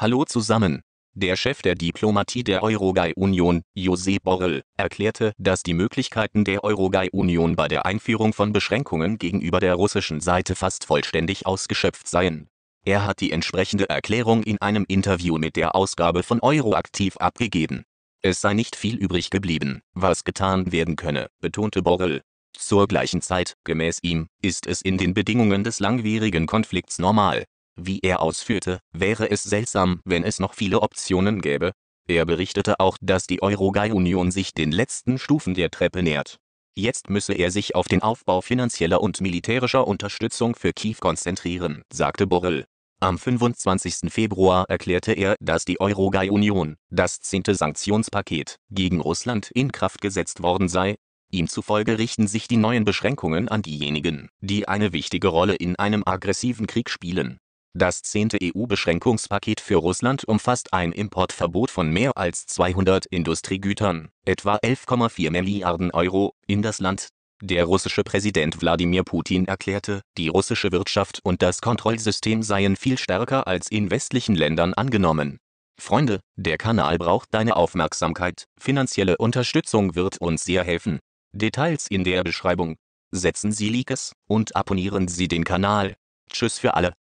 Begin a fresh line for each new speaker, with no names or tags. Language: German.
Hallo zusammen. Der Chef der Diplomatie der Eurogei-Union, José Borrell, erklärte, dass die Möglichkeiten der Eurogei-Union bei der Einführung von Beschränkungen gegenüber der russischen Seite fast vollständig ausgeschöpft seien. Er hat die entsprechende Erklärung in einem Interview mit der Ausgabe von Euroaktiv abgegeben. Es sei nicht viel übrig geblieben, was getan werden könne, betonte Borrell. Zur gleichen Zeit, gemäß ihm, ist es in den Bedingungen des langwierigen Konflikts normal, wie er ausführte, wäre es seltsam, wenn es noch viele Optionen gäbe. Er berichtete auch, dass die Euroguy-Union sich den letzten Stufen der Treppe nähert. Jetzt müsse er sich auf den Aufbau finanzieller und militärischer Unterstützung für Kiew konzentrieren, sagte Borrell. Am 25. Februar erklärte er, dass die Euroguy-Union, das zehnte Sanktionspaket, gegen Russland in Kraft gesetzt worden sei. Ihm zufolge richten sich die neuen Beschränkungen an diejenigen, die eine wichtige Rolle in einem aggressiven Krieg spielen. Das zehnte EU-Beschränkungspaket für Russland umfasst ein Importverbot von mehr als 200 Industriegütern (etwa 11,4 Milliarden Euro) in das Land. Der russische Präsident Wladimir Putin erklärte, die russische Wirtschaft und das Kontrollsystem seien viel stärker als in westlichen Ländern angenommen. Freunde, der Kanal braucht deine Aufmerksamkeit, finanzielle Unterstützung wird uns sehr helfen. Details in der Beschreibung. Setzen Sie Likes und abonnieren Sie den Kanal. Tschüss für alle.